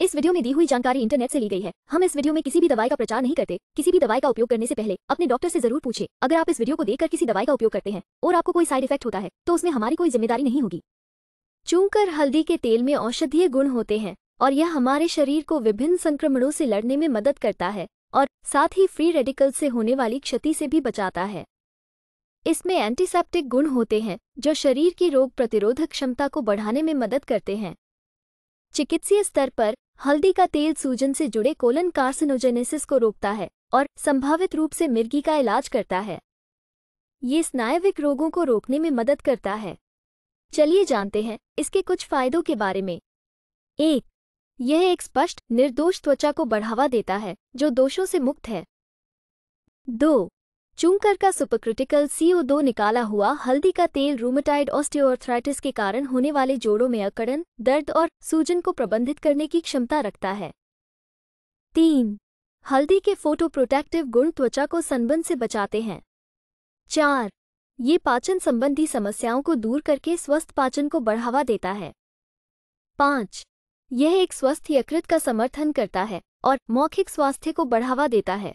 इस वीडियो में दी हुई जानकारी इंटरनेट से ली गई है हम इस वीडियो में किसी भी दवाई का प्रचार नहीं करते किसी भी दवाई का उपयोग करने से पहले अपने डॉक्टर से जरूर पूछे अगर आप इस वीडियो को देखकर किसी दवाई का उपयोग करते हैं और आपको कोई साइड इफेक्ट होता है तो उसमें हमारी कोई जिम्मेदारी नहीं होगी चूंकर हल्दी के तेल में औषधीय गुण होते हैं और यह हमारे शरीर को विभिन्न संक्रमणों से लड़ने में मदद करता है और साथ ही फ्री रेडिकल से होने वाली क्षति से भी बचाता है इसमें एंटीसेप्टिक गुण होते हैं जो शरीर की रोग प्रतिरोधक क्षमता को बढ़ाने में मदद करते हैं चिकित्सीय स्तर पर हल्दी का तेल सूजन से जुड़े कोलन कार्सिनोजेनेसिस को रोकता है और संभावित रूप से मिर्गी का इलाज करता है ये स्नायविक रोगों को रोकने में मदद करता है चलिए जानते हैं इसके कुछ फायदों के बारे में एक यह एक स्पष्ट निर्दोष त्वचा को बढ़ावा देता है जो दोषों से मुक्त है दो चुंकर का सुपरक्रिटिकल सीओ निकाला हुआ हल्दी का तेल रूमेटाइड ऑस्टियोआर्थराइटिस के कारण होने वाले जोड़ों में अकड़न दर्द और सूजन को प्रबंधित करने की क्षमता रखता है तीन हल्दी के फोटो प्रोटेक्टिव गुण त्वचा को सनबन से बचाते हैं चार ये पाचन संबंधी समस्याओं को दूर करके स्वस्थ पाचन को बढ़ावा देता है पाँच यह एक स्वस्थ यकृत का समर्थन करता है और मौखिक स्वास्थ्य को बढ़ावा देता है